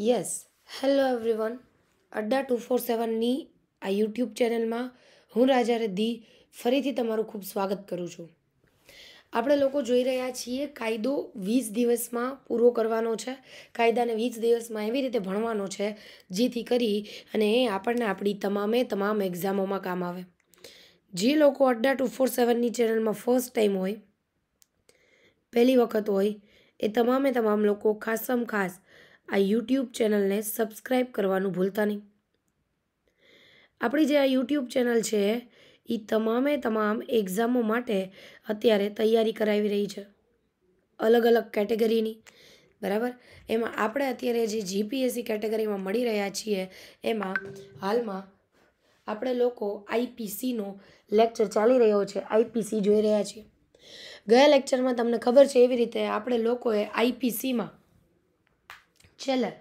yes hello everyone Adda two four સેવનની આ YouTube ચેનલમાં હું રાજા રેડ્ડી ફરીથી તમારું ખૂબ સ્વાગત કરું છું આપણે લોકો જોઈ રહ્યા છીએ કાયદો વીસ દિવસમાં પૂરો કરવાનો છે કાયદાને વીસ દિવસમાં એવી રીતે ભણવાનો છે જેથી કરી અને એ આપણને આપણી તમામે તમામ એક્ઝામોમાં કામ આવે જે લોકો અડ્ડા ટુ ફોર સેવનની ચેનલમાં ફર્સ્ટ ટાઈમ હોય પહેલી વખત હોય એ તમામે તમામ લોકો ખાસમ ખાસ આ યુટ્યુબ ચેનલને સબસ્ક્રાઈબ કરવાનું ભૂલતા નહીં આપણી જે આ યુટ્યુબ ચેનલ છે એ તમામે તમામ એક્ઝામો માટે અત્યારે તૈયારી કરાવી રહી છે અલગ અલગ કેટેગરીની બરાબર એમાં આપણે અત્યારે જે જીપીએસસી કેટેગરીમાં મળી રહ્યા છીએ એમાં હાલમાં આપણે લોકો આઈપીસીનો લેક્ચર ચાલી રહ્યો છે આઈપીસી જોઈ રહ્યા છીએ ગયા લેક્ચરમાં તમને ખબર છે એવી રીતે આપણે લોકોએ આઈપીસીમાં છેલ્લે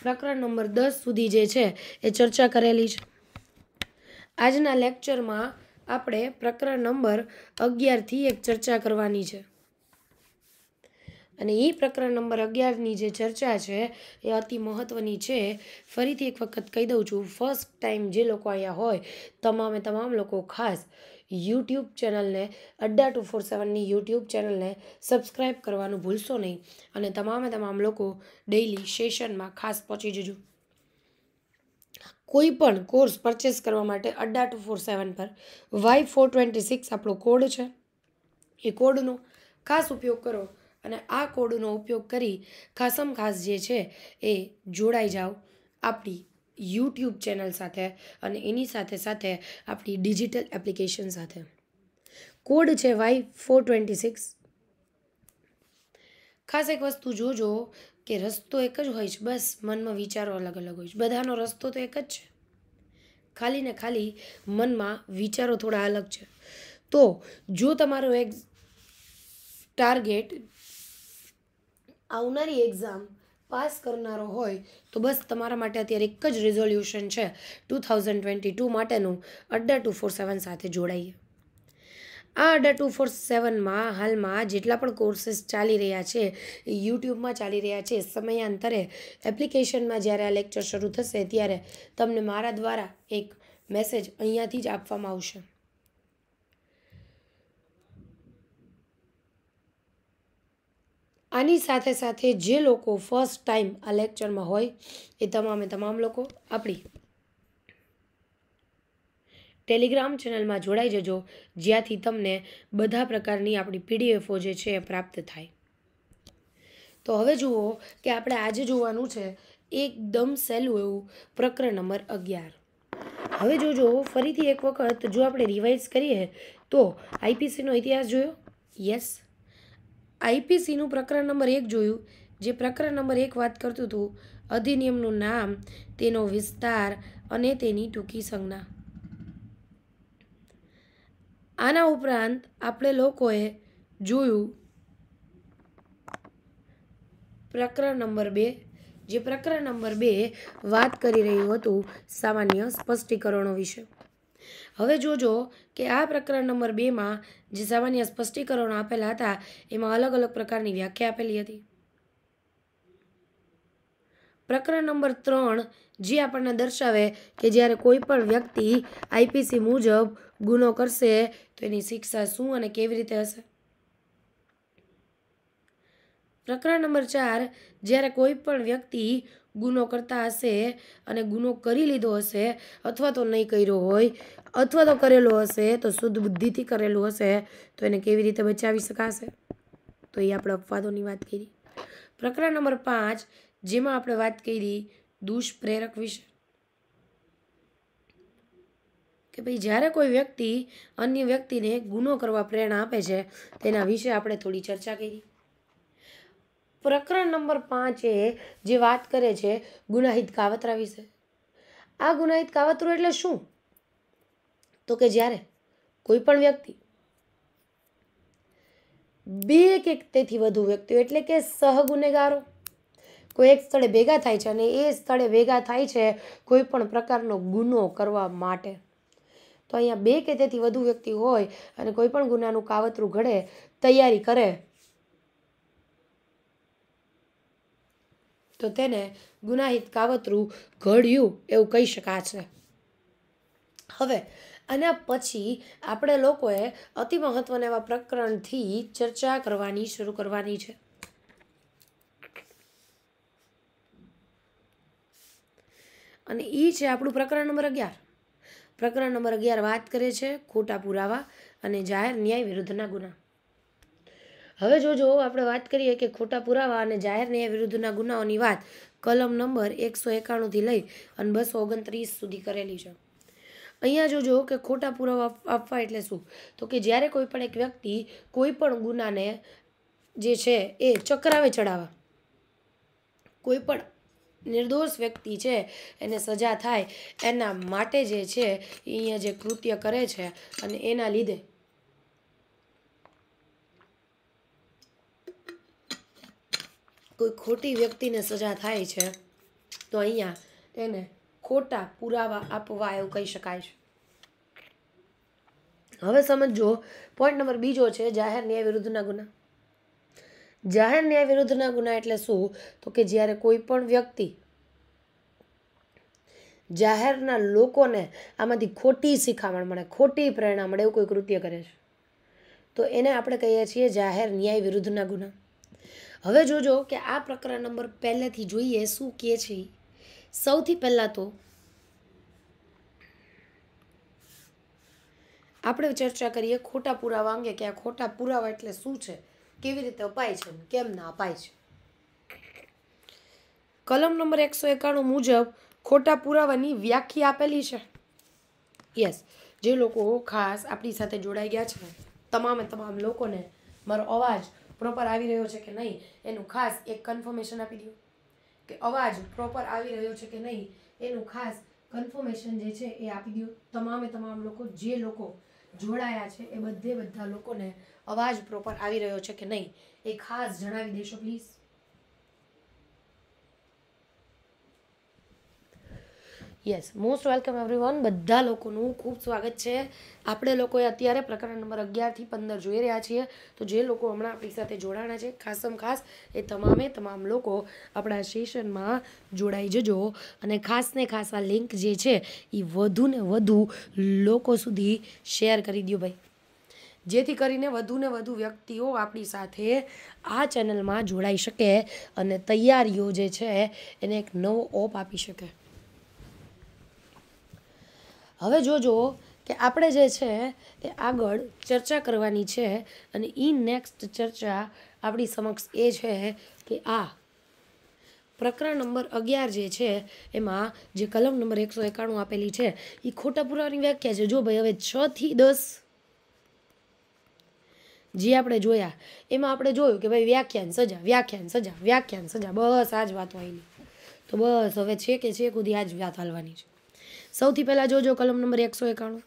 પ્રકરણ નંબર દસ સુધી જે છે એ ચર્ચા કરેલી છે આજના લેક્ચરમાં આપણે પ્રકરણ નંબર અગિયારથી એક ચર્ચા કરવાની છે અને એ પ્રકરણ નંબર અગિયારની જે ચર્ચા છે એ અતિ મહત્ત્વની છે ફરીથી એક વખત કહી દઉં છું ફર્સ્ટ ટાઈમ જે લોકો અહીંયા હોય તમામે તમામ લોકો ખાસ યુટ્યુબ ચેનલને અડ્ડા ટુ ફોર સેવનની યુટ્યુબ ચેનલને સબસ્ક્રાઈબ કરવાનું ભૂલશો નહીં અને તમામે તમામ લોકો ડેઇલી સેશનમાં ખાસ પહોંચી જજો કોઈ પણ કોર્સ પરચેસ કરવા માટે અડ્ડા ટુ ફોર સેવન પર વાય ફોર ટ્વેન્ટી સિક્સ આપણો કોડ છે એ કોડનો ખાસ ઉપયોગ કરો અને આ કોડનો ઉપયોગ કરી ખાસમ ખાસ જે છે એ જોડાઈ જાઓ આપણી યુટ્યુબ ચેનલ સાથે અને એની સાથે સાથે આપણી ડિજિટલ એપ્લિકેશન સાથે કોડ છે વાય ફોર ટ્વેન્ટી સિક્સ ખાસ એક વસ્તુ જોજો કે રસ્તો એક જ હોય છે બસ મનમાં વિચારો અલગ અલગ હોય છે બધાનો રસ્તો તો એક જ છે ખાલી ને ખાલી મનમાં વિચારો થોડા અલગ છે તો જો તમારો એક ટાર્ગેટ આવનારી એક્ઝામ પાસ કરનારો હોય તો બસ તમારા માટે અત્યારે એક જ રિઝોલ્યુશન છે ટુ થાઉઝન્ડ ટ્વેન્ટી ટુ માટેનું અડ્ડા ટુ ફોર સેવન સાથે જોડાઈએ આ અડ્ડા ટુ ફોર સેવનમાં હાલમાં જેટલા પણ કોર્સીસ ચાલી રહ્યા છે યુટ્યુબમાં ચાલી રહ્યા છે સમયાંતરે એપ્લિકેશનમાં જ્યારે આ લેક્ચર શરૂ થશે ત્યારે તમને મારા દ્વારા એક મેસેજ અહીંયાથી જ આપવામાં આવશે આની સાથે સાથે જે લોકો ફર્સ્ટ ટાઈમ આ લેક્ચરમાં હોય એ તમામે તમામ લોકો આપણી ટેલિગ્રામ ચેનલમાં જોડાઈ જજો જ્યાંથી તમને બધા પ્રકારની આપણી પીડીએફો જે છે એ પ્રાપ્ત થાય તો હવે જુઓ કે આપણે આજે જોવાનું છે એકદમ સહેલું એવું પ્રકરણ નંબર અગિયાર હવે જોજો ફરીથી એક વખત જો આપણે રિવાઇઝ કરીએ તો આઈપીસીનો ઇતિહાસ જોયો યસ આઈપીસીનું પ્રકરણ નંબર એક જોયું જે પ્રકરણ નંબર એક વાત કરતું હતું અધિનિયમનું નામ તેનો વિસ્તાર અને તેની ટૂંકી સંજ્ઞા આના ઉપરાંત આપણે લોકોએ જોયું પ્રકરણ નંબર બે જે પ્રકરણ નંબર બે વાત કરી રહ્યું હતું સામાન્ય સ્પષ્ટીકરણો વિશે હવે જોજો કે આ પ્રકરણ નંબર બેમાં જે સામાન્ય સ્પષ્ટીકરણો આપેલા હતા એમાં અલગ અલગ પ્રકારની વ્યાખ્યા આપેલી હતી પ્રકરણ નંબર ત્રણ જે આપણને દર્શાવે કે જ્યારે કોઈ પણ વ્યક્તિ આઈપીસી મુજબ ગુનો કરશે તો એની શિક્ષા શું અને કેવી રીતે હશે પ્રકરણ નંબર ચાર જ્યારે કોઈ પણ વ્યક્તિ ગુનો કરતા હશે અને ગુનો કરી લીધો હશે અથવા તો નહીં કર્યો હોય અથવા તો કરેલો હશે તો શુદ્ધ બુદ્ધિથી કરેલું હશે તો એને કેવી રીતે બચાવી શકાશે તો એ આપણે અપવાદોની વાત કરી પ્રકરણ નંબર પાંચ જેમાં આપણે વાત કરી દુષ્પ્રેરક વિશે કે ભાઈ જ્યારે કોઈ વ્યક્તિ અન્ય વ્યક્તિને ગુનો કરવા પ્રેરણા આપે છે તેના વિશે આપણે થોડી ચર્ચા કરી પ્રકરણ નંબર પાંચે જે વાત કરે છે ગુનાહિત કાવતરા વિશે આ ગુનાહિત કાવતરું એટલે શું તો કે જ્યારે કોઈ પણ વ્યક્તિ બે એક એક તેથી વધુ વ્યક્તિઓ એટલે કે સહગુનેગારો કોઈ એક સ્થળે ભેગા થાય છે અને એ સ્થળે ભેગા થાય છે કોઈ પણ પ્રકારનો ગુનો કરવા માટે તો અહીંયા બે કે તેથી વધુ વ્યક્તિ હોય અને કોઈ પણ ગુનાનું કાવતરું ઘડે તૈયારી કરે તો તેને ગુનાહિત કાવતરું ઘડ્યું એવું કહી શકાશે હવે આના પછી આપણે લોકોએ અતિ મહત્ત્વના એવા પ્રકરણથી ચર્ચા કરવાની શરૂ કરવાની છે અને એ છે આપણું પ્રકરણ નંબર અગિયાર પ્રકરણ નંબર અગિયાર વાત કરે છે ખોટા પુરાવા અને જાહેર ન્યાય વિરુદ્ધના ગુના હવે જોજો આપણે વાત કરીએ કે ખોટા પુરાવા અને જાહેરનીય વિરુદ્ધના ગુનાઓની વાત કલમ નંબર એકસો એકાણુંથી લઈ અને બસો ઓગણત્રીસ સુધી કરેલી છે અહીંયા જોજો કે ખોટા પુરાવા આપવા એટલે શું તો કે જ્યારે કોઈ પણ એક વ્યક્તિ કોઈ પણ ગુનાને જે છે એ ચક્રાવે ચડાવવા કોઈ પણ નિર્દોષ વ્યક્તિ છે એને સજા થાય એના માટે જે છે અહીંયા જે કૃત્ય કરે છે અને એના લીધે કોઈ ખોટી વ્યક્તિને સજા થાય છે તો અહીંયા એને ખોટા પુરાવા આપવા એવું કહી શકાય છે હવે સમજો પોઈન્ટ નંબર બીજો છે જાહેર ન્યાય વિરુદ્ધના ગુના જાહેર ન્યાય વિરુદ્ધના ગુના એટલે શું તો કે જ્યારે કોઈ પણ વ્યક્તિ જાહેરના લોકોને આમાંથી ખોટી શિખામણ મળે ખોટી પ્રેરણા મળે એવું કોઈ કૃત્ય કરે છે તો એને આપણે કહીએ છીએ જાહેર ન્યાય વિરુદ્ધના ગુના હવે જોજો કે આ પ્રકરણ નંબર પહેલેથી જોઈએ શું કહે છે સૌથી પહેલાં તો આપણે ચર્ચા કરીએ ખોટા પુરાવા અંગે કે આ ખોટા પુરાવા એટલે શું છે કેવી રીતે અપાય છે કેમ ના અપાય છે કલમ નંબર એકસો એકાણું મુજબ ખોટા પુરાવાની વ્યાખ્યા આપેલી છે યસ જે લોકો ખાસ આપણી સાથે જોડાઈ ગયા છે તમામે તમામ લોકોને મારો અવાજ પ્રોપર આવી રહ્યો છે કે નહીં એનું ખાસ એક કન્ફર્મેશન આપી દો કે અવાજ પ્રોપર આવી રહ્યો છે કે નહીં એનું ખાસ કન્ફર્મેશન જે છે એ આપી દો તમામે તમામ લોકો જે લોકો જોડાયા છે એ બધે બધા લોકોને અવાજ પ્રોપર આવી રહ્યો છે કે નહીં એ ખાસ જણાવી દેશો please yes most welcome everyone બધા લોકોનું ખૂબ સ્વાગત છે આપણે લોકોએ અત્યારે પ્રકરણ નંબર અગિયારથી પંદર જોઈ રહ્યા છીએ તો જે લોકો હમણાં આપણી સાથે જોડાણા છે ખાસમ ખાસ એ તમામે તમામ લોકો આપણા સેશનમાં જોડાઈ જજો અને ખાસને ખાસ આ લિંક જે છે એ વધુને વધુ લોકો સુધી શેર કરી દો ભાઈ જેથી કરીને વધુ ને વધુ વ્યક્તિઓ આપણી સાથે આ ચેનલમાં જોડાઈ શકે અને તૈયારીઓ જે છે એને એક નવો ઓપ આપી શકે હવે જોજો કે આપણે જે છે એ આગળ ચર્ચા કરવાની છે અને ઈ નેક્સ્ટ ચર્ચા આપણી સમક્ષ એ છે કે આ પ્રકરણ નંબર અગિયાર જે છે એમાં જે કલમ નંબર એકસો એકાણું આપેલી છે એ ખોટા પુરાવાની વ્યાખ્યા છે જો ભાઈ હવે છ થી દસ જે આપણે જોયા એમાં આપણે જોયું કે ભાઈ વ્યાખ્યાન સજા વ્યાખ્યાન સજા વ્યાખ્યાન સજા બસ આ જ વાતો આવી તો બસ હવે છે કે છે કુદી આ જ વાત હાલવાની છે સૌથી પહેલાં જોજો કલમ નંબર એકસો એકાણું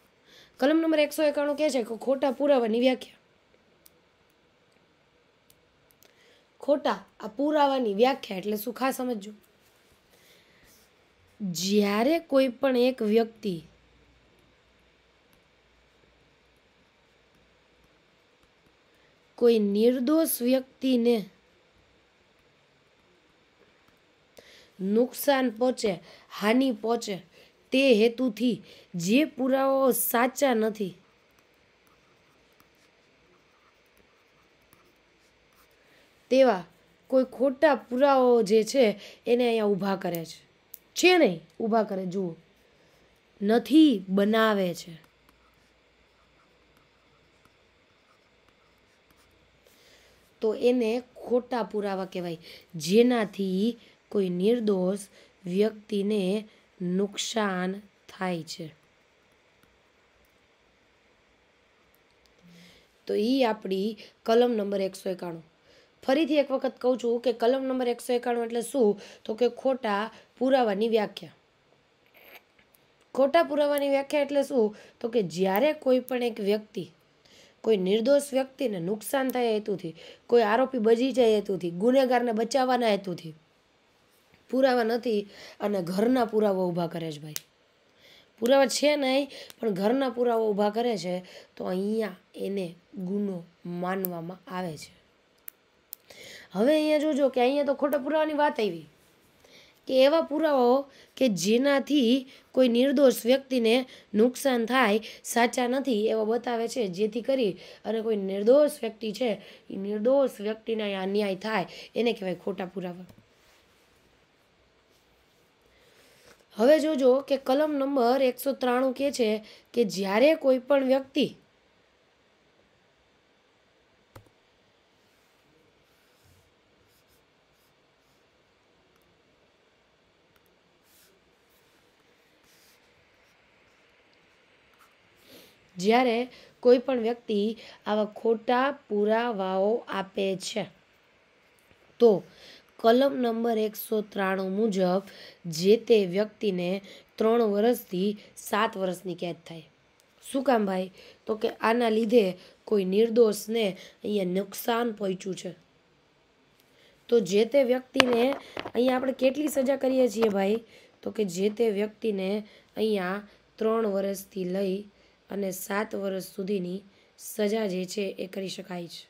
કલમ નંબર એકસો એકાણું કહે છે કે ખોટા પુરાવાની વ્યાખ્યા ખોટા આ પુરાવાની વ્યાખ્યા એટલે શું ખાસ સમજજો જ્યારે કોઈ પણ એક વ્યક્તિ કોઈ નિર્દોષ વ્યક્તિને નુકસાન પહોંચે હાનિ પહોંચે તે હેતુથી જે પુરાવાઓ સાચા નથી તેવા કોઈ ખોટા પુરાવાઓ જે છે એને અહીંયા ઊભા કરે છે છે નહીં ઊભા કરે જુઓ નથી બનાવે છે તો એને ખોટા પુરાવા કહેવાય જેનાથી કોઈ નિર્દોષ વ્યક્તિને નુકસાન થાય છે તો એ આપણી કલમ નંબર એકસો એકાણું ફરીથી એક વખત કહું છું કે કલમ નંબર એકસો એકાણું એટલે શું તો કે ખોટા પુરાવાની વ્યાખ્યા ખોટા પુરાવાની વ્યાખ્યા એટલે શું તો કે જ્યારે કોઈ પણ એક વ્યક્તિ કોઈ નિર્દોષ વ્યક્તિને નુકસાન થાય હેતુથી કોઈ આરોપી બચી જાય હેતુથી ગુનેગારને બચાવવાના હેતુથી પુરાવા નથી અને ઘરના પુરાવા ઊભા કરે છે ભાઈ પુરાવા છે નહીં પણ ઘરના પુરાવા ઊભા કરે છે તો અહીંયા એને ગુનો માનવામાં આવે છે હવે અહીંયા જોજો કે અહીંયા તો ખોટા પુરાવાની વાત આવી કે એવા પુરાવાઓ કે જેનાથી કોઈ નિર્દોષ વ્યક્તિને નુકસાન થાય સાચા નથી એવા બતાવે છે જેથી કરી અને કોઈ નિર્દોષ વ્યક્તિ છે એ નિર્દોષ વ્યક્તિને અન્યાય થાય એને કહેવાય ખોટા પુરાવા હવે જોજો કે કલમ નંબર એકસો ત્રાણું કે છે કે જ્યારે કોઈ પણ વ્યક્તિ જ્યારે કોઈ પણ વ્યક્તિ આવા ખોટા પુરાવાઓ આપે છે તો કલમ નંબર એકસો ત્રાણું મુજબ જે તે વ્યક્તિને ત્રણ વર્ષથી સાત વર્ષની કેદ થાય શું કામ ભાઈ તો કે આના લીધે કોઈ નિર્દોષને અહીંયા નુકસાન પહોંચ્યું છે તો જે તે વ્યક્તિને અહીંયા આપણે કેટલી સજા કરીએ છીએ ભાઈ તો કે જે તે વ્યક્તિને અહીંયા ત્રણ વર્ષથી લઈ અને સાત વર્ષ સુધીની સજા જે છે એ કરી શકાય છે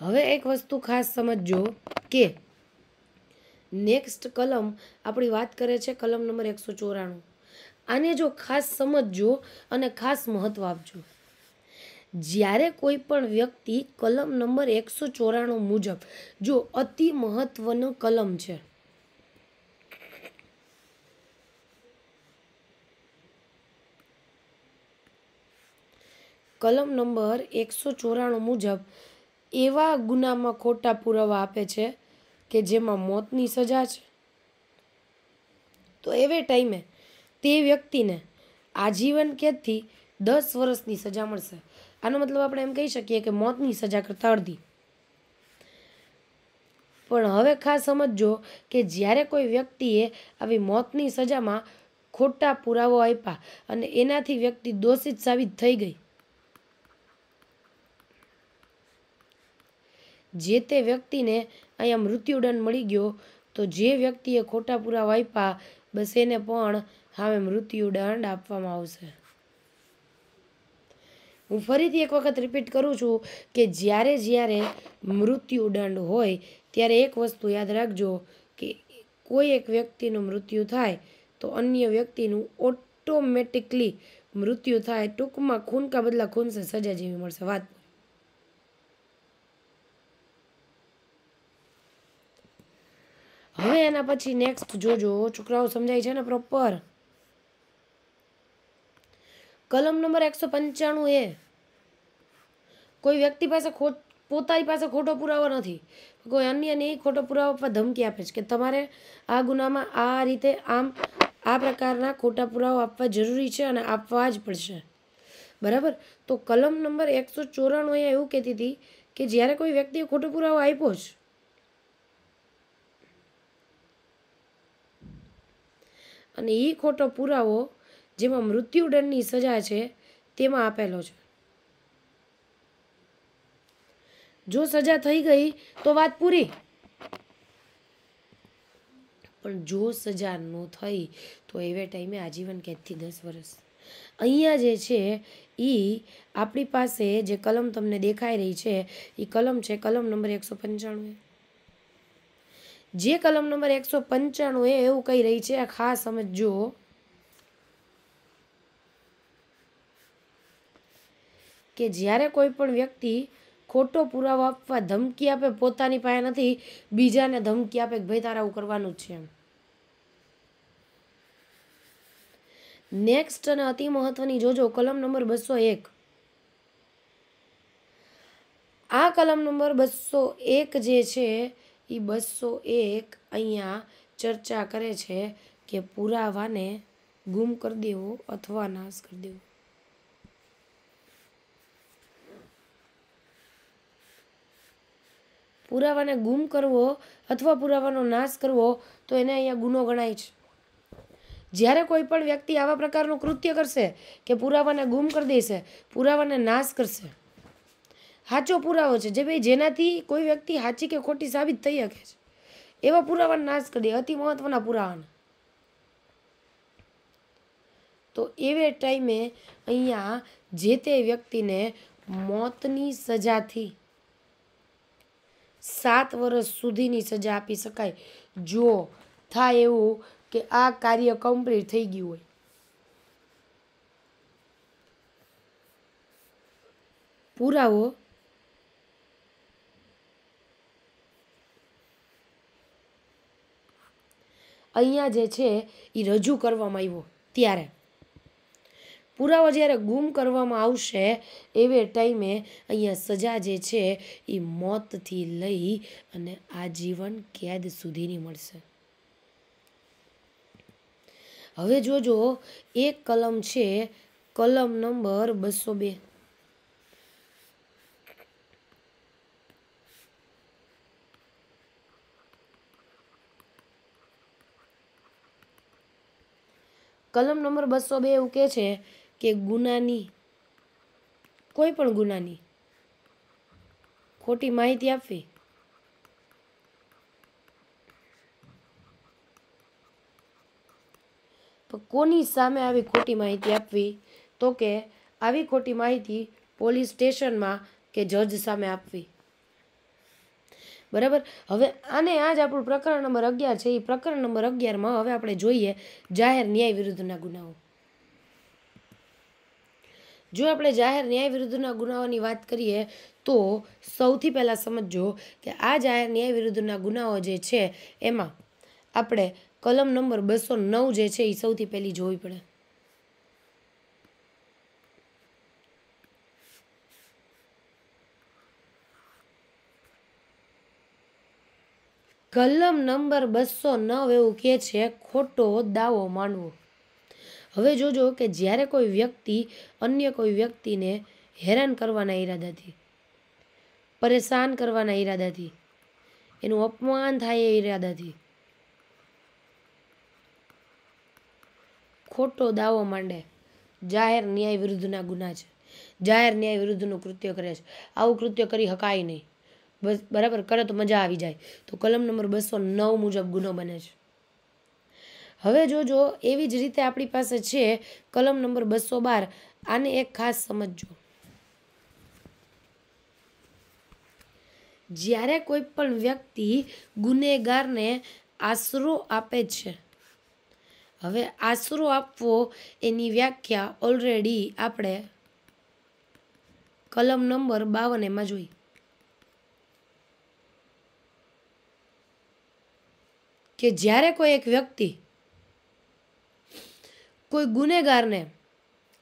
હવે એક વસ્તુ ખાસ સમજજો કે નેક્સ્ટ કલમ આપણી વાત કરે છે કલમ નંબર એકસો ચોરાણું આને જો ખાસ સમજજો અને ખાસ મહત્ત્વ આપજો જ્યારે કોઈ પણ વ્યક્તિ કલમ નંબર એકસો ચોરાણું મુજબ જો અતિ મહત્ત્વનો કલમ છે કલમ નંબર એકસો ચોરાણું મુજબ એવા ગુનામાં ખોટા પુરાવા આપે છે કે જેમાં મોતની સજા છે તો એવે ટાઈમે તે વ્યક્તિને આજીવન કેદથી દસ વર્ષની સજા મળશે આનો મતલબ આપણે એમ કહી શકીએ કે મોતની સજા કરતાં અડધી પણ હવે ખાસ સમજો કે જ્યારે કોઈ વ્યક્તિએ આવી મોતની સજામાં ખોટા પુરાવો આપ્યા અને એનાથી વ્યક્તિ દોષિત સાબિત થઈ ગઈ જે તે વ્યક્તિને અહીંયા મૃત્યુદંડ મળી ગયો તો જે વ્યક્તિએ ખોટા પુરાવા આપ્યા બસ એને પણ હાવે મૃત્યુદંડ આપવામાં આવશે હું ફરીથી એક વખત રિપીટ કરું છું કે જ્યારે જ્યારે મૃત્યુદંડ હોય ત્યારે એક વસ્તુ યાદ રાખજો કે કોઈ એક વ્યક્તિનું મૃત્યુ થાય તો અન્ય વ્યક્તિનું ઓટોમેટિકલી મૃત્યુ થાય ટૂંકમાં ખૂનકા બદલા ખૂનશે સે સજા જેવી મળશે વાત હવે એના પછી નેક્સ્ટ જોજો છોકરાઓ સમજાય છે ને પ્રોપર કલમ નંબર એકસો પંચાણું એ કોઈ વ્યક્તિ પાસે ખોટ પોતાની પાસે ખોટો પુરાવો નથી કોઈ અન્યને ખોટો પુરાવો પર ધમકી આપે છે કે તમારે આ ગુનામાં આ રીતે આમ આ પ્રકારના ખોટા પુરાવો આપવા જરૂરી છે અને આપવા જ પડશે બરાબર તો કલમ નંબર એકસો ચોરાણું એ એવું કહેતી હતી કે જ્યારે કોઈ વ્યક્તિએ ખોટો પુરાવો આપ્યો છે અને એ ખોટો પુરાવો જેમાં મૃત્યુદંડની સજા છે તેમાં આપેલો છે જો સજા થઈ ગઈ તો વાત પૂરી પણ જો સજા ન થઈ તો એવે ટાઈમે આજીવન કેદથી દસ વર્ષ અહીંયા જે છે એ આપણી પાસે જે કલમ તમને દેખાઈ રહી છે એ કલમ છે કલમ નંબર એકસો પંચાણું જે કલમ નંબર એકસો પંચાણું એ એવું કહી રહી છે ખાસ સમજો કે જ્યારે કોઈ પણ વ્યક્તિ ખોટો પુરાવો આપવા ધમકી આપે પોતાની પાસે નથી બીજાને ધમકી આપે કે ભાઈ તારા આવું કરવાનું છે નેક્સ્ટ અને અતિ મહત્વની જોજો કલમ નંબર બસો એક આ કલમ નંબર બસો એક જે છે એ બસો એક અહીંયા ચર્ચા કરે છે કે પુરાવાને ગુમ કરી દેવો અથવા નાશ કરી દેવો પુરાવાને ગુમ કરવો અથવા પુરાવાનો નાશ કરવો તો એને અહીંયા ગુનો ગણાય છે જ્યારે કોઈ પણ વ્યક્તિ આવા પ્રકારનું કૃત્ય કરશે કે પુરાવાને ગુમ કરી દેશે પુરાવાને નાશ કરશે સાચો પુરાવો છે જે ભાઈ જેનાથી કોઈ વ્યક્તિ સાચી કે ખોટી સાબિત થઈ શકે છે એવા પુરાવાનો નાશ કરીએ અતિ મહત્વના પુરાવાના તો એવે ટાઈમે અહીંયા જે તે વ્યક્તિને મોતની સજાથી સાત વર્ષ સુધીની સજા આપી શકાય જો થાય એવું કે આ કાર્ય કમ્પ્લીટ થઈ ગયું હોય પુરાવો અહીંયા જે છે એ રજૂ કરવામાં આવ્યો ત્યારે પુરાવા જ્યારે ગુમ કરવામાં આવશે એવે ટાઈમે અહીંયા સજા જે છે એ મોતથી લઈ અને આજીવન કેદ સુધીની મળશે હવે જોજો એક કલમ છે કલમ નંબર બસો બે કલમ નંબર બસો બે એવું કહે છે કે ગુનાની કોઈ પણ ગુનાની ખોટી માહિતી આપવી કોની સામે આવી ખોટી માહિતી આપવી તો કે આવી ખોટી માહિતી પોલીસ સ્ટેશનમાં કે જજ સામે આપવી બરાબર હવે આને આ જ આપણું પ્રકરણ નંબર અગિયાર છે એ પ્રકરણ નંબર અગિયારમાં હવે આપણે જોઈએ જાહેર ન્યાય વિરુદ્ધના ગુનાઓ જો આપણે જાહેર ન્યાય વિરુદ્ધના ગુનાઓની વાત કરીએ તો સૌથી પહેલાં સમજો કે આ જાહેર ન્યાય વિરુદ્ધના ગુનાઓ જે છે એમાં આપણે કલમ નંબર બસો નવ જે છે એ સૌથી પહેલી જોવી પડે કલમ નંબર બસો નવ એવું કહે છે ખોટો દાવો માંડવો હવે જોજો કે જ્યારે કોઈ વ્યક્તિ અન્ય કોઈ વ્યક્તિને હેરાન કરવાના ઈરાદાથી પરેશાન કરવાના ઈરાદાથી એનું અપમાન થાય એ ઈરાદાથી ખોટો દાવો માંડે જાહેર ન્યાય વિરુદ્ધના ગુના છે જાહેર ન્યાય વિરુદ્ધનું કૃત્ય કરે છે આવું કૃત્ય કરી શકાય નહીં બસ બરાબર કરે તો મજા આવી જાય તો કલમ નંબર બસો નવ મુજબ ગુનો બને છે હવે જોજો એવી જ રીતે આપણી પાસે છે કલમ નંબર બસો બાર આને એક ખાસ સમજજો જ્યારે કોઈ પણ વ્યક્તિ ગુનેગારને આશરો આપે છે હવે આશરો આપવો એની વ્યાખ્યા ઓલરેડી આપણે કલમ નંબર બાવન એમાં જોઈ કે જ્યારે કોઈ એક વ્યક્તિ કોઈ ગુનેગારને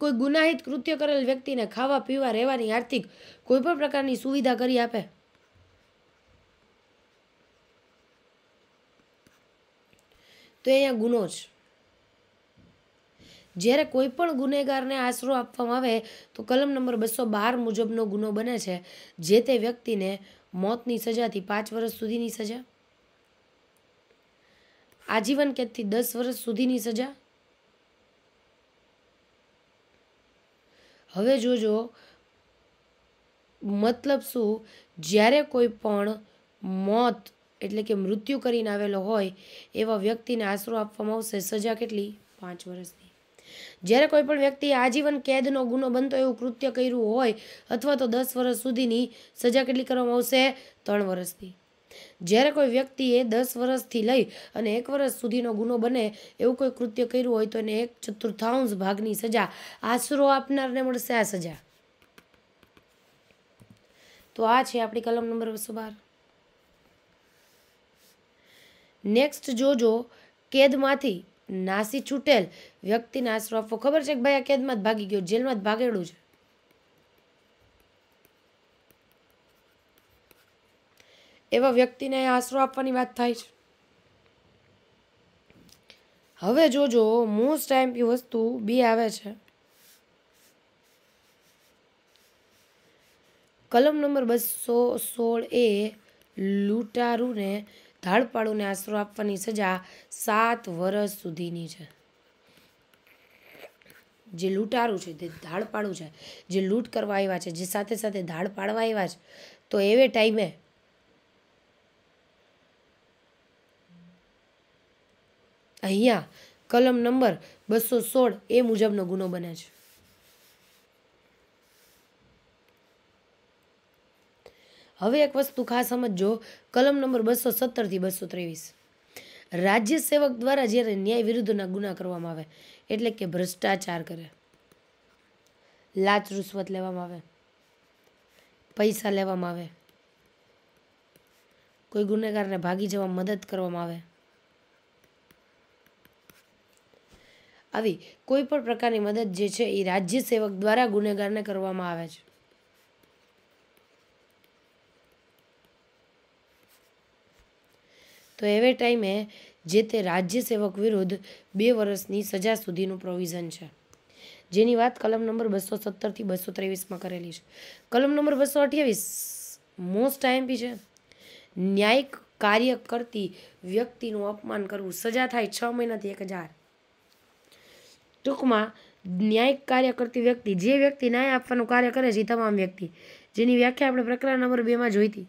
કોઈ ગુનાહિત કૃત્ય કરેલ વ્યક્તિને ખાવા પીવા રહેવાની આર્થિક કોઈ પણ પ્રકારની સુવિધા કરી આપે તો અહીંયા ગુનો જ જ્યારે કોઈ પણ ગુનેગારને આશરો આપવામાં આવે તો કલમ નંબર બસો બાર મુજબનો ગુનો બને છે જે તે વ્યક્તિને મોતની સજાથી પાંચ વર્ષ સુધીની સજા આજીવન કેદથી દસ વર્ષ સુધીની સજા હવે જોજો મતલબ શું જ્યારે કોઈ પણ મોત એટલે કે મૃત્યુ કરીને આવેલો હોય એવા વ્યક્તિને આશરો આપવામાં આવશે સજા કેટલી પાંચ વર્ષની જ્યારે કોઈ પણ વ્યક્તિ આજીવન કેદનો ગુનો બનતો એવું કૃત્ય કર્યું હોય અથવા તો દસ વર્ષ સુધીની સજા કેટલી કરવામાં આવશે ત્રણ વર્ષથી જ્યારે કોઈ વ્યક્તિએ દસ વર્ષથી લઈ અને એક વર્ષ સુધીનો ગુનો બને એવું કોઈ કૃત્ય કર્યું હોય તો એને એક ચતુર્થાંશ ભાગની સજા આશરો આપનારને મળશે આ સજા તો આ છે આપણી કલમ નંબર બસો બાર નેક્સ્ટ જોજો કેદમાંથી નાસી છૂટેલ વ્યક્તિને આશરો આપવો ખબર છે કે ભાઈ આ કેદમાં જ ભાગી ગયો જેલમાં જ ભાગેડું છે એવા વ્યક્તિને આશરો આપવાની વાત થાય છે હવે જોજો મોસ્ટ ટાઈમ એ વસ્તુ બી આવે છે કલમ નંબર બસો સોળ એ લૂંટારૂને ધાડપાડુને આશરો આપવાની સજા સાત વર્ષ સુધીની છે જે લૂંટારું છે તે ધાડ છે જે લૂંટ કરવા આવ્યા છે જે સાથે સાથે ધાડ પાડવા આવ્યા છે તો એવે ટાઈમે અહીંયા કલમ નંબર બસો સોળ એ મુજબનો ગુનો બને છે હવે એક વસ્તુ ખાસ સમજો કલમ નંબર બસો સત્તરથી બસો ત્રેવીસ રાજ્ય સેવક દ્વારા જ્યારે ન્યાય વિરુદ્ધના ગુના કરવામાં આવે એટલે કે ભ્રષ્ટાચાર કરે લાચ રૂશ્વત લેવામાં આવે પૈસા લેવામાં આવે કોઈ ગુનેગારને ભાગી જવા મદદ કરવામાં આવે આવી કોઈપણ પ્રકારની મદદ જે છે એ રાજ્ય સેવક દ્વારા ગુનેગારને કરવામાં આવે છે તો એવે ટાઈમે જે તે રાજ્ય સેવક વિરુદ્ધ બે વર્ષની સજા સુધીનું પ્રોવિઝન છે જેની વાત કલમ નંબર બસો સત્તરથી બસો ત્રેવીસમાં કરેલી છે કલમ નંબર બસો અઠ્યાવીસ મોસ્ટ આઈએમપી છે ન્યાયિક કાર્ય કરતી વ્યક્તિનું અપમાન કરવું સજા થાય છ મહિનાથી એક હજાર ટૂંકમાં ન્યાયિક કાર્ય કરતી વ્યક્તિ જે વ્યક્તિ ન્યાય આપવાનું કાર્ય કરે છે એ તમામ વ્યક્તિ જેની વ્યાખ્યા આપણે પ્રકરણ નંબર બેમાં જોઈતી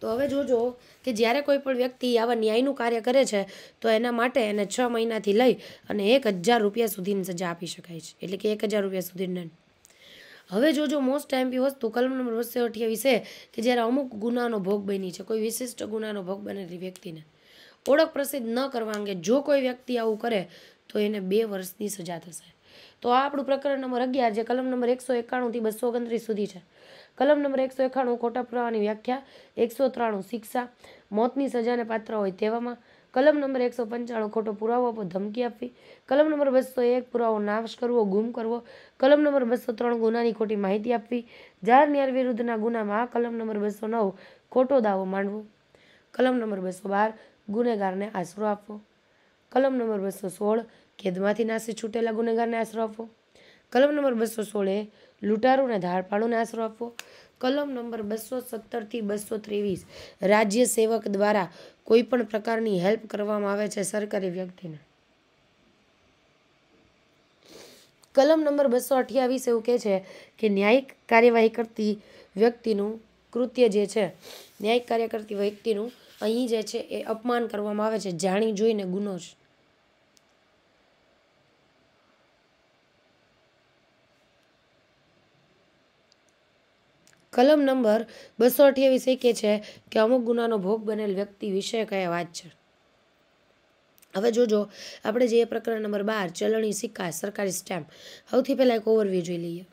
તો હવે જોજો કે જ્યારે કોઈ પણ વ્યક્તિ આવા ન્યાયનું કાર્ય કરે છે તો એના માટે એને છ મહિનાથી લઈ અને એક હજાર રૂપિયા સુધીની સજા આપી શકાય છે એટલે કે એક હજાર રૂપિયા સુધીની હવે જોજો મોસ્ટ એમ્પી વસ્તુ કલમ નંબર બસો અઠ્યાવીસ છે કે જ્યારે અમુક ગુનાનો ભોગ બની છે કોઈ વિશિષ્ટ ગુનાનો ભોગ બનેલી વ્યક્તિને ઓળખ પ્રસિદ્ધ ન કરવા અંગે જો કોઈ વ્યક્તિ આવું કરે તો એને બે વર્ષની સજા થશે તો આ આપણું પ્રકરણ નંબર અગિયાર જે કલમ નંબર એકસો એકાણુંથી બસો ઓગણત્રીસ સુધી છે કલમ નંબર એકસો એકાણું ખોટા પુરાવાની વ્યાખ્યા એકસો ત્રાણું શિક્ષા મોતની સજાને પાત્ર હોય તેવામાં કલમ નંબર એકસો પંચાણું ખોટો પુરાવો આપવો ધમકી આપવી કલમ નંબર બસો એક પુરાવો નાશ કરવો ગુમ કરવો કલમ નંબર બસો ત્રણ ગુનાની ખોટી માહિતી આપવી જાર ન્યાય વિરુદ્ધના ગુનામાં આ કલમ નંબર બસો નવ ખોટો દાવો માંડવો કલમ નંબર બસો બાર ગુનેગારને આશરો આપવો કલમ નંબર બસો સોળ કેદમાંથી નાસી છૂટેલા ગુનેગારને આશરો આપવો કલમ નંબર બસો સોળે લૂંટારોને ધારપાળોને આશરો આપવો કલમ નંબર બસો સત્તરથી બસો ત્રેવીસ રાજ્ય સેવક દ્વારા કોઈપણ પ્રકારની હેલ્પ કરવામાં આવે છે સરકારી વ્યક્તિને કલમ નંબર બસો અઠ્યાવીસ એવું કહે છે કે ન્યાયિક કાર્યવાહી કરતી વ્યક્તિનું કૃત્ય જે છે ન્યાયિક કાર્ય કરતી વ્યક્તિનું અહીં જે છે એ અપમાન કરવામાં આવે છે જાણી જોઈને ગુનો છે કલમ નંબર બસો અઠ્યાવીસ એકે છે કે અમુક ગુનાનો ભોગ બનેલ વ્યક્તિ વિશે કયા વાત છે હવે જોજો આપણે જે પ્રકરણ નંબર બાર ચલણી સિક્કા સરકારી સ્ટેમ્પ સૌથી પહેલાં એક ઓવરવ્યૂ જોઈ લઈએ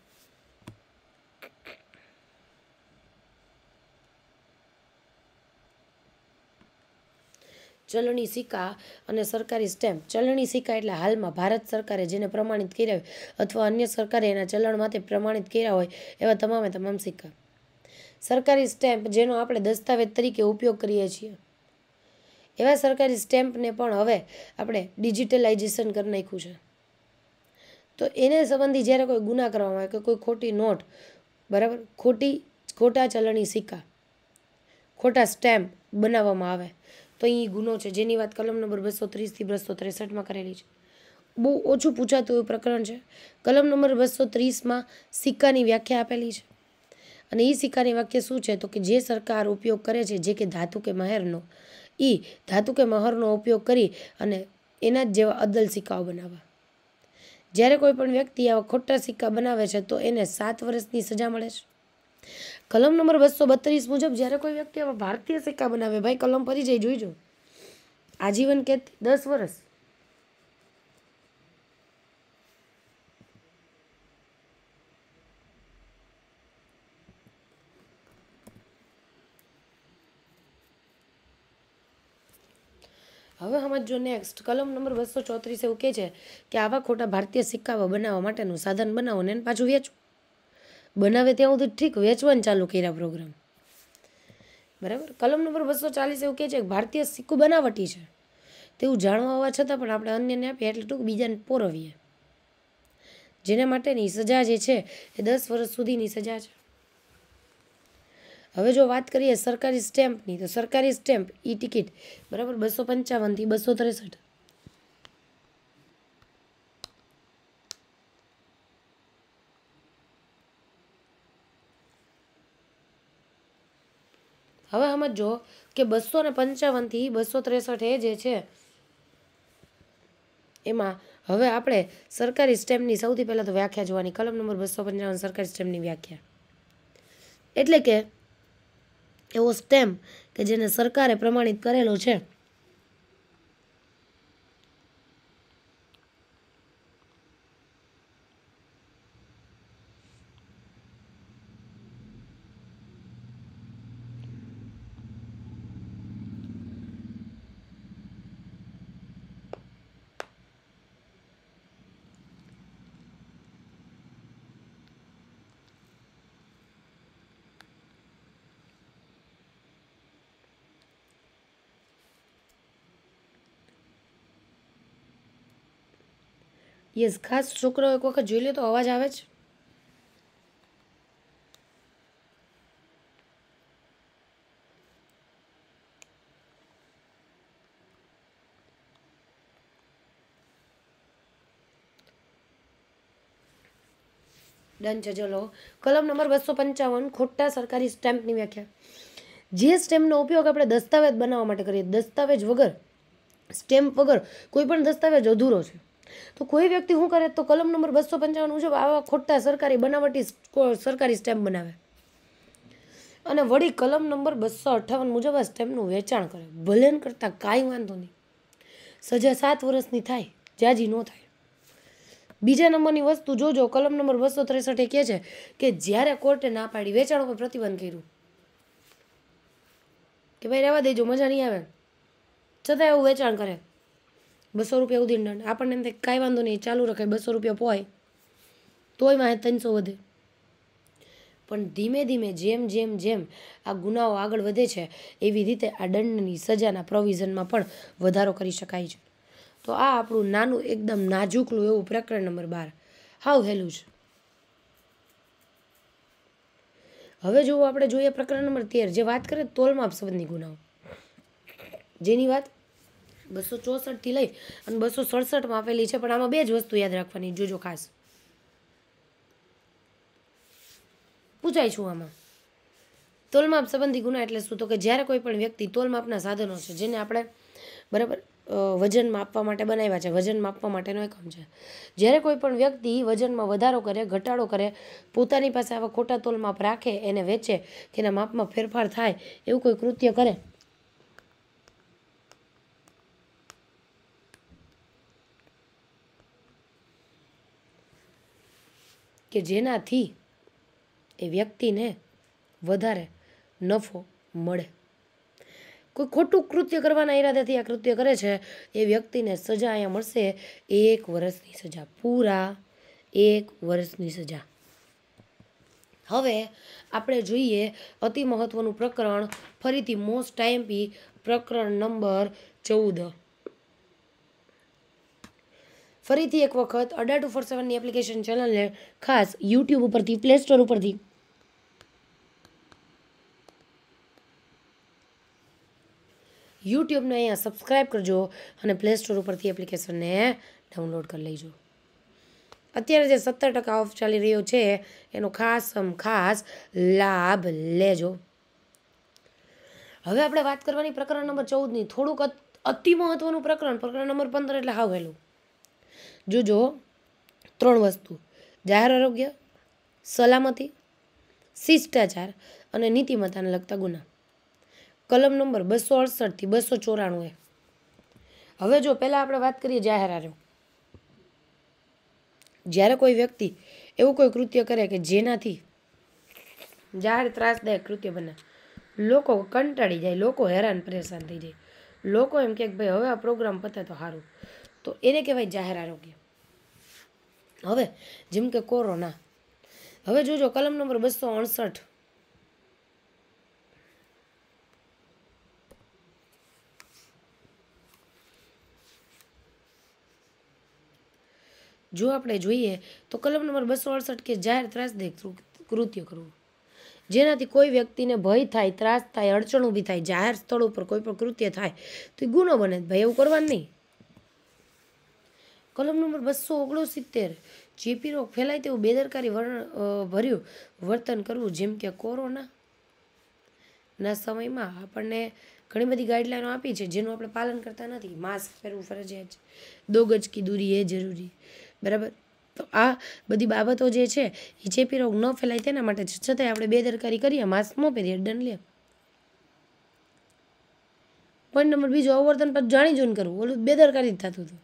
ચલણી સિક્કા અને સરકારી સ્ટેમ્પ ચલણી સિક્કા એટલે હાલમાં ભારત સરકારે જેને પ્રમાણિત કર્યા હોય અથવા અન્ય સરકારે એના ચલણ માટે પ્રમાણિત કર્યા હોય એવા તમામે તમામ સિક્કા સરકારી સ્ટેમ્પ જેનો આપણે દસ્તાવેજ તરીકે ઉપયોગ કરીએ છીએ એવા સરકારી સ્ટેમ્પને પણ હવે આપણે ડિજિટલાઇઝેશન કરી નાખ્યું છે તો એને સંબંધી જ્યારે કોઈ ગુના કરવામાં આવે કે કોઈ ખોટી નોટ બરાબર ખોટી ખોટા ચલણી સિક્કા ખોટા સ્ટેમ્પ બનાવવામાં આવે તો એ ગુનો છે જેની વાત કલમ નંબર બસો ત્રીસથી બસો ત્રેસઠમાં કરેલી છે બહુ ઓછું પૂછાતું એવું પ્રકરણ છે કલમ નંબર બસો ત્રીસમાં સિક્કાની વ્યાખ્યા આપેલી છે અને એ સિક્કાની વાક્ય શું છે તો કે જે સરકાર ઉપયોગ કરે છે જે કે ધાતુ કે મહેરનો એ ધાતુ કે મહરનો ઉપયોગ કરી અને એના જ જેવા અદલ સિક્કાઓ બનાવવા જ્યારે કોઈ પણ વ્યક્તિ આવા ખોટા સિક્કા બનાવે છે તો એને સાત વર્ષની સજા મળે છે કલમ નંબર બસો બત્રીસ મુજબ જ્યારે કોઈ વ્યક્તિ ભારતીય સિક્કા બનાવે ભાઈ કલમ પરિચય જોઈજો આજીવન કેદ દસ વર્ષ હવે સમજો નેક્સ્ટ કલમ નંબર બસો ચોત્રીસ એવું કે છે કે આવા ખોટા ભારતીય સિક્કાઓ બનાવવા માટેનું સાધન બનાવો ને પાછું વેચવું બનાવે ત્યાં સુધી ઠીક વેચવાનું ચાલુ કર્યા પ્રોગ્રામ બરાબર કલમ નંબર બસો ચાલીસ એવું કહે છે કે ભારતીય સિક્કો બનાવટી છે તેવું જાણવા હોવા છતાં પણ આપણે અન્યને આપીએ એટલે ટૂંક બીજાને પોરવીએ જેના માટેની સજા જે છે એ દસ વર્ષ સુધીની સજા છે હવે જો વાત કરીએ સરકારી સ્ટેમ્પની તો સરકારી સ્ટેમ્પ ઈ ટિકિટ બરાબર બસો પંચાવનથી બસો ત્રેસઠ હવે સમજો કે બસો ને પંચાવનથી બસો ત્રેસઠ એ જે છે એમાં હવે આપણે સરકારી સ્ટેમ્પની સૌથી પહેલાં તો વ્યાખ્યા જોવાની કલમ નંબર બસો પંચાવન સરકારી સ્ટેમ્પની વ્યાખ્યા એટલે કે એવો સ્ટેમ્પ કે જેને સરકારે પ્રમાણિત કરેલો છે યસ ખાસ છોકરો એક વખત જોઈ લે તો અવાજ આવે જ ડન છે ચલો કલમ નંબર બસો પંચાવન ખોટા સરકારી સ્ટેમ્પની વ્યાખ્યા જે સ્ટેમ્પનો ઉપયોગ આપણે દસ્તાવેજ બનાવવા માટે કરીએ દસ્તાવેજ વગર સ્ટેમ્પ વગર કોઈ પણ દસ્તાવેજ અધૂરો છે તો કોઈ વ્યક્તિ શું કરે તો કલમ નંબર બસો પંચાવન મુજબ આવા ખોટા સરકારી બનાવટી સરકારી સ્ટેમ્પ બનાવે અને વળી કલમ નંબર બસો અઠ્ઠાવન મુજબ આ સ્ટેમ્પનું વેચાણ કરે ભલેન કરતાં કાંઈ વાંધો નહીં સજા સાત વર્ષની થાય જાજી ન થાય બીજા નંબરની વસ્તુ જોજો કલમ નંબર બસો ત્રેસઠ એ કહે છે કે જ્યારે કોર્ટે ના પાડી વેચાણ પર પ્રતિબંધ કર્યું કે ભાઈ રહેવા દેજો મજા નહીં આવે છતાં એવું વેચાણ કરે બસો રૂપિયા ઉધી દંડ આપણને એમ થાય કાંઈ વાંધો નહીં ચાલુ રખાય બસો રૂપિયા પોય તોય મારે ત્રણસો વધે પણ ધીમે ધીમે જેમ જેમ જેમ આ ગુનાઓ આગળ વધે છે એવી રીતે આ દંડની સજાના પ્રોવિઝનમાં પણ વધારો કરી શકાય છે તો આ આપણું નાનું એકદમ નાજુકલું એવું પ્રકરણ નંબર બાર હાવ હેલું છે હવે જો આપણે જોઈએ પ્રકરણ નંબર તેર જે વાત કરે તોલમાપ સંબંધની ગુનાઓ જેની વાત બસો ચોસઠથી લઈ અને બસો સડસઠમાં આપેલી છે પણ આમાં બે જ વસ્તુ યાદ રાખવાની જોજો ખાસ પૂછાય છું આમાં તોલમાપ સંબંધી ગુના એટલે શું તો કે જ્યારે કોઈ પણ વ્યક્તિ તોલમાપના સાધનો છે જેને આપણે બરાબર વજન માપવા માટે બનાવ્યા છે વજન માપવા માટેનો એકમ છે જ્યારે કોઈ પણ વ્યક્તિ વજનમાં વધારો કરે ઘટાડો કરે પોતાની પાસે આવા ખોટા તોલમાપ રાખે એને વેચે કે એના માપમાં ફેરફાર થાય એવું કોઈ કૃત્ય કરે કે જેનાથી એ વ્યક્તિને વધારે નફો મળે કોઈ ખોટું કૃત્ય કરવાના ઈરાદાથી આ કૃત્ય કરે છે એ વ્યક્તિને સજા અહીંયા મળશે એક વર્ષની સજા પૂરા એક વર્ષની સજા હવે આપણે જોઈએ અતિ મહત્ત્વનું પ્રકરણ ફરીથી મોસ્ટ ટાઈમ પી પ્રકરણ નંબર ચૌદ ફરીથી એક વખત અડા ટુ ફોર સેવનની એપ્લિકેશન ચેનલને ખાસ યુટ્યુબ ઉપરથી પ્લે સ્ટોર ઉપરથી યુટ્યુબને અહીંયા સબસ્ક્રાઈબ કરજો અને પ્લે સ્ટોર ઉપરથી એપ્લિકેશનને ડાઉનલોડ કરી લેજો અત્યારે જે સત્તર ટકા ઓફ ચાલી રહ્યો છે એનો ખાસ ખાસ લાભ લેજો હવે આપણે વાત કરવાની પ્રકરણ નંબર ચૌદની થોડુંક અતિ મહત્ત્વનું પ્રકરણ પ્રકરણ નંબર પંદર એટલે હાવ વહેલું જોજો ત્રણ વસ્તુ જાહેર આરોગ્ય સલામતી શિષ્ટાચાર અને નીતિમત્તાને લગતા ગુના કલમ નંબર બસો અડસઠથી બસો ચોરાણું હવે જો પહેલાં આપણે વાત કરીએ જાહેર આરોગ્ય જ્યારે કોઈ વ્યક્તિ એવું કોઈ કૃત્ય કરે કે જેનાથી જાહેર ત્રાસદાયક કૃત્ય બને લોકો કંટાળી જાય લોકો હેરાન પરેશાન થઈ જાય લોકો એમ કે ભાઈ હવે આ પ્રોગ્રામ પતે તો સારું તો એને કહેવાય જાહેર આરોગ્ય હવે જેમ કે કોરોના હવે જોજો કલમ નંબર બસો અડસઠ જો આપણે જોઈએ તો કલમ નંબર બસો અડસઠ કે જાહેર ત્રાસદેહ કૃત્ય કરવું જેનાથી કોઈ વ્યક્તિને ભય થાય ત્રાસ થાય અડચણ ઊભી થાય જાહેર સ્થળ ઉપર કોઈ પણ કૃત્ય થાય તો એ ગુનો બને ભાઈ એવું કરવાનું નહીં કલમ નંબર બસો ઓગણસિત્તેર ચેપી રોગ ફેલાય તેવું બેદરકારી ભર્યું વર્તન કરવું જેમ કે કોરોના ના સમયમાં આપણને ઘણી બધી ગાઈડલાઈનો આપી છે જેનું આપણે પાલન કરતા નથી માસ્ક પહેરવું ફરજિયાત છે દો ગજ કી દૂરી એ જરૂરી બરાબર તો આ બધી બાબતો જે છે એ ચેપી રોગ ન ફેલાય તેના માટે છતાંય આપણે બેદરકારી કરીએ માસ્ક ન પહેરીએ દંડ લે પોઈન્ટ નંબર બીજો અવર્તન પર જાણી જોઈને કરવું ઓલું બેદરકારી જ થતું હતું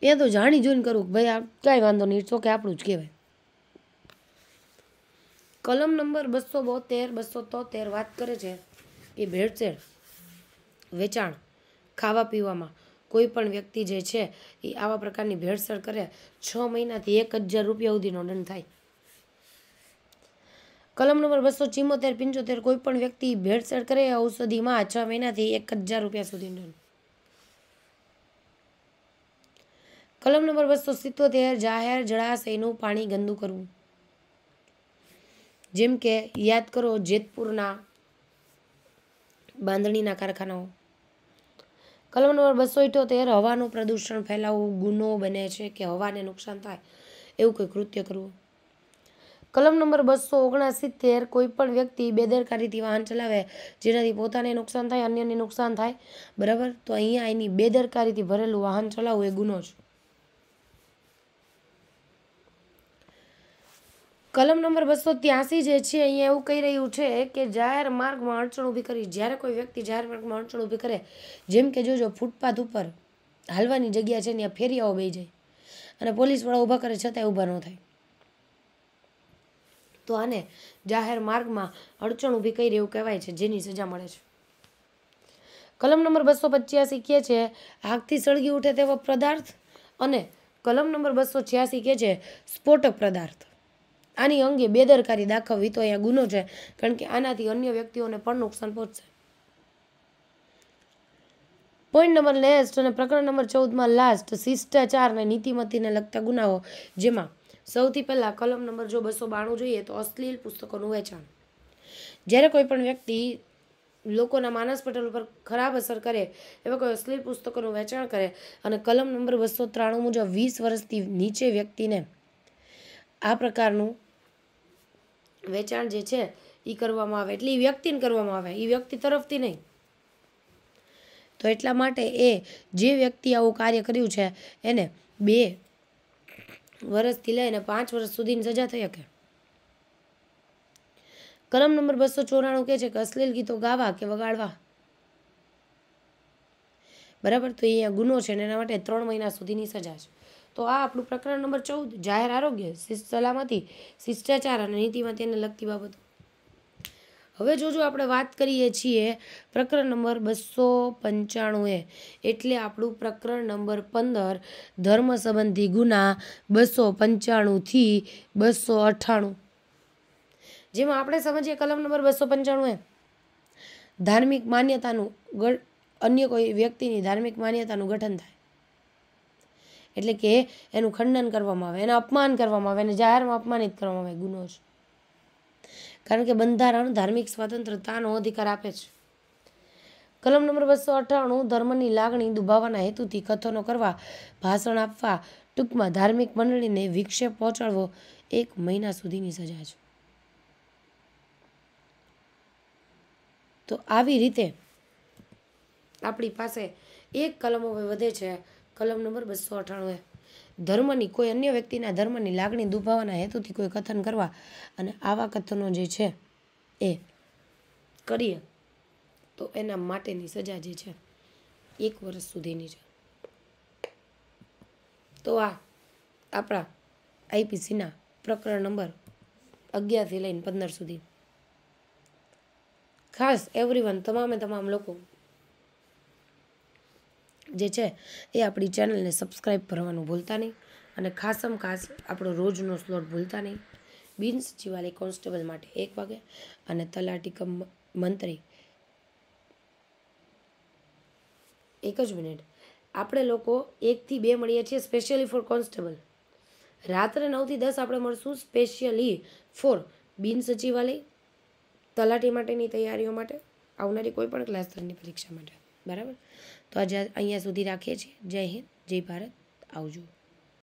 એ તો જાણી જોઈને કરું ભાઈ આ કાંઈ વાંધો નહીં ઇટ્સ ઓકે આપણું જ કહેવાય કલમ નંબર બસો બોતેર બસો તોતેર વાત કરે છે કે ભેળસેળ વેચાણ ખાવા પીવામાં કોઈ પણ વ્યક્તિ જે છે એ આવા પ્રકારની ભેળસેળ કરે છ મહિનાથી એક હજાર રૂપિયા સુધીનો દંડ થાય કલમ નંબર બસો ચિમોતેર પંચોતેર કોઈ પણ વ્યક્તિ ભેળસેળ કરે ઔષધિમાં છ મહિનાથી એક હજાર રૂપિયા સુધીનો દંડ કલમ નંબર બસો સિત્તોતેર જાહેર જળાશયનું પાણી ગંદુ કરવું જેમ કે યાદ કરો જેતપુરના બાંધણીના કારખાનાઓ કલમ નંબર બસો ઇઠોતેર હવાનું પ્રદૂષણ ફેલાવવું ગુનો બને છે કે હવાને નુકસાન થાય એવું કોઈ કૃત્ય કરવું કલમ નંબર બસો ઓગણસિત્તેર કોઈ પણ વ્યક્તિ બેદરકારીથી વાહન ચલાવે જેનાથી પોતાને નુકસાન થાય અન્યને નુકસાન થાય બરાબર તો અહીંયા એની બેદરકારીથી ભરેલું વાહન ચલાવવું એ ગુનો છે કલમ નંબર બસો ત્યાંસી જે છે અહીંયા એવું કહી રહ્યું છે કે જાહેર માર્ગમાં અડચણ ઊભી કરી જ્યારે કોઈ વ્યક્તિ જાહેર માર્ગમાં અડચણ ઊભી કરે જેમ કે જોજો ફૂટપાથ ઉપર હાલવાની જગ્યા છે ત્યાં ફેરિયાઓ બે જાય અને પોલીસવાળા ઊભા કરે છતાંય ઊભા ન થાય તો આને જાહેર માર્ગમાં અડચણ ઊભી કરી એવું કહેવાય છે જેની સજા મળે છે કલમ નંબર બસો પચ્યાસી કહે છે આગથી સળગી ઉઠે તેવો પદાર્થ અને કલમ નંબર બસો છ્યાસી કહે છે સ્ફોટક પદાર્થ આની અંગે બેદરકારી દાખવવી તો અહીંયા ગુનો છે કારણ કે આનાથી અન્ય વ્યક્તિઓને પણ નુકસાન પહોંચશે પોઈન્ટ નંબર લેસ્ટ અને પ્રકરણ નંબર ચૌદમાં લાસ્ટ શિષ્ટાચાર અને નીતિમતીને લગતા ગુનાઓ જેમાં સૌથી પહેલાં કલમ નંબર જો બસો બાણું જોઈએ તો અશ્લીલ પુસ્તકોનું વેચાણ જ્યારે કોઈ પણ વ્યક્તિ લોકોના માનસ પટલ ઉપર ખરાબ અસર કરે એવા કોઈ અશ્લીલ પુસ્તકોનું વેચાણ કરે અને કલમ નંબર બસો ત્રાણું મુજબ વીસ વર્ષથી નીચે વ્યક્તિને આ પ્રકારનું વેચાણ જે છે એ કરવામાં આવે એટલે એ વ્યક્તિને કરવામાં આવે એ વ્યક્તિ તરફથી નહીં તો એટલા માટે એ જે વ્યક્તિ આવું કાર્ય કર્યું છે એને બે વર્ષથી લઈને પાંચ વર્ષ સુધીની સજા થઈ શકે કલમ નંબર બસો ચોરાણું કે છે કે અશ્લીલ ગીતો ગાવા કે વગાડવા બરાબર તો અહીંયા ગુનો છે અને એના માટે ત્રણ મહિના સુધીની સજા છે તો આ આપણું પ્રકરણ નંબર ચૌદ જાહેર આરોગ્ય શિસ્ત સલામતી શિષ્ટાચાર અને નીતિમાં તેને લગતી બાબતો હવે જોજો આપણે વાત કરીએ છીએ પ્રકરણ નંબર બસો પંચાણુંએ એટલે આપણું પ્રકરણ નંબર પંદર ધર્મ સંબંધી ગુના બસો પંચાણુંથી બસો અઠ્ઠાણું જેમાં આપણે સમજીએ કલમ નંબર બસો પંચાણુંએ ધાર્મિક માન્યતાનું અન્ય કોઈ વ્યક્તિની ધાર્મિક માન્યતાનું ગઠન થાય એટલે કે એનું ખંડન કરવામાં આવે એને અપમાન કરવામાં આવે એને જાહેરમાં અપમાનિત કરવામાં આવે ગુનો છે કારણ કે બંધારણ ધાર્મિક સ્વતંત્રતાનો અધિકાર આપે છે કલમ નંબર બસો અઠ્ઠાણું ધર્મની લાગણી દુભાવવાના હેતુથી કથનો કરવા ભાષણ આપવા ટૂંકમાં ધાર્મિક મંડળીને વિક્ષેપ પહોંચાડવો એક મહિના સુધીની સજા છે તો આવી રીતે આપણી પાસે એક કલમો વધે છે કલમ નંબર બસો અઠાણું ધર્મની કોઈ અન્ય વ્યક્તિના ધર્મની લાગણી દુભાવવાના હેતુથી કોઈ કથન કરવા અને આવા કથનો જે છે એ કરીએ તો એના માટેની સજા જે છે એક વર્ષ સુધીની છે તો આ આપણા આઈપીસીના પ્રકરણ નંબર અગિયારથી લઈને પંદર સુધી ખાસ એવરીવન તમામે તમામ લોકો જે છે એ આપણી ચેનલને સબસ્ક્રાઈબ કરવાનું ભૂલતા નહીં અને ખાસમ ખાસ આપણો રોજનો સ્લોટ ભૂલતા નહીં બિન સચિવાલય કોન્સ્ટેબલ માટે એક વાગે અને તલાટી કમ મંત્રી એક જ મિનિટ આપણે લોકો એકથી બે મળીએ છીએ સ્પેશિયલી ફોર કોન્સ્ટેબલ રાત્રે નવથી દસ આપણે મળશું સ્પેશિયલી ફોર બિન સચિવાલય તલાટી માટેની તૈયારીઓ માટે આવનારી કોઈપણ ક્લાસ ત્રણની પરીક્ષા માટે બરાબર તો આજે અહીંયા સુધી રાખીએ છીએ જય હિન્દ જય ભારત આવજો